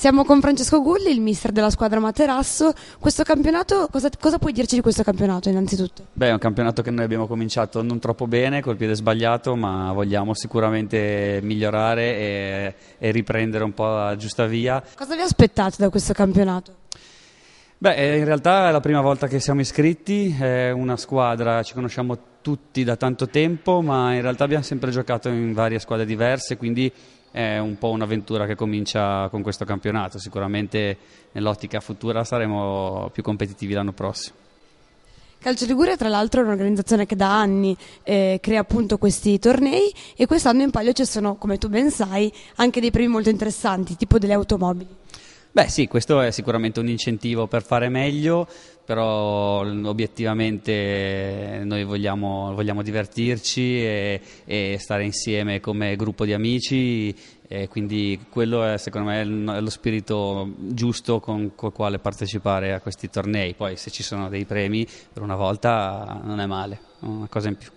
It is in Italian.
Siamo con Francesco Gulli, il mister della squadra Materasso. Questo campionato, cosa, cosa, puoi dirci di questo campionato innanzitutto? Beh, è un campionato che noi abbiamo cominciato non troppo bene, col piede sbagliato, ma vogliamo sicuramente migliorare e, e riprendere un po' la giusta via. Cosa vi aspettate da questo campionato? Beh, eh, in realtà è la prima volta che siamo iscritti, è una squadra, ci conosciamo tutti tutti da tanto tempo, ma in realtà abbiamo sempre giocato in varie squadre diverse, quindi è un po' un'avventura che comincia con questo campionato. Sicuramente nell'ottica futura saremo più competitivi l'anno prossimo. Calcio Liguria tra l'altro è un'organizzazione che da anni eh, crea appunto questi tornei e quest'anno in palio ci sono, come tu ben sai, anche dei premi molto interessanti, tipo delle automobili. Beh sì, questo è sicuramente un incentivo per fare meglio, però mm, obiettivamente noi vogliamo, vogliamo divertirci e, e, stare insieme come gruppo di amici quindi quello è secondo me lo spirito giusto con il quale partecipare a questi tornei, poi se ci sono dei premi per una volta non è male, una cosa in più.